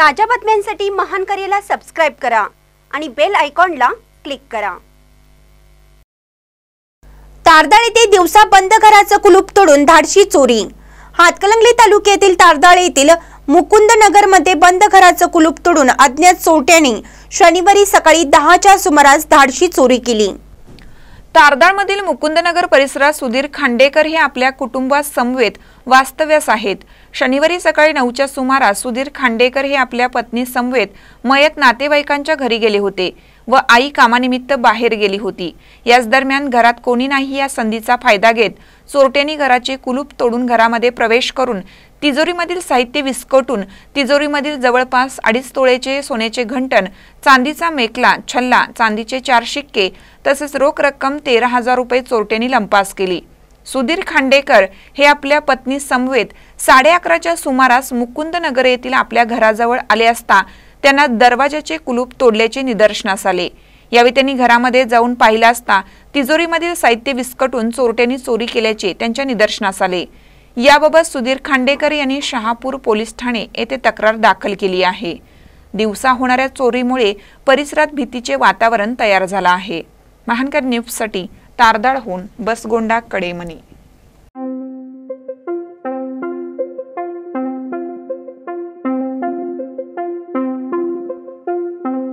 ताज्या बातम्यांसाठी महान करेला सबस्क्राईब करा आणि बेल आयकॉनला क्लिक करा तारदाळ येथे दिवसा बंद घराचं कुलूप तोडून धाडशी चोरी हातकलंगले तालुक्यातील तारदाळ येथील मुकुंद नगरमध्ये बंद घराचं कुलूप तोडून अज्ञात चोरट्याने शनिवारी सकाळी दहाच्या सुमारास धाडशी चोरी केली तारदाळमधील मुकुंदनगर परिसरात सुधीर खांडेकर हे आपल्या कुटुंबासमवेत वास्तव्यास आहेत शनिवारी सकाळी नऊच्या सुमारास सुधीर खांडेकर हे आपल्या पत्नी समवेत मयत नातेवाईकांच्या घरी गेले होते व आई कामानिमित्त बाहेर गेली होती याच दरम्यान घरात कोणी नाही या संधीचा फायदा घेत चोरट्यांनी घराचे कुलूप तोडून घरामध्ये प्रवेश करून तिजोरीमधील साहित्य विस्कोटून तिजोरीमधील जवळपास अडीच तोळेचे सोन्याचे घंटण चांदीचा मेकला छल्ला चांदीचे चार शिक्के तसेच रोख रक्कम तेरा हजार रुपये चोरट्यांनी लंपास केली सुधीर खांडेकर हे आपल्या पत्नी समवेत साडे अकराच्या सुमारास मुकुंदनगर येथील आपल्या घराजवळ आले असता त्यांना दरवाजाचे कुलूप तोडल्याचे निदर्शनास आले यावेळी त्यांनी घरामध्ये जाऊन पाहिलं असता तिजोरीमधील साहित्य विस्कटून चोरट्यांनी चोरी केल्याचे त्यांच्या निदर्शनास आले याबाबत सुधीर खांडेकर यांनी शहापूर पोलीस ठाणे येथे तक्रार दाखल केली आहे दिवसा होणाऱ्या चोरीमुळे परिसरात भीतीचे वातावरण तयार झालं आहे महानकर न्यूजसाठी तारदाळहून बसगोंडा कडेमणी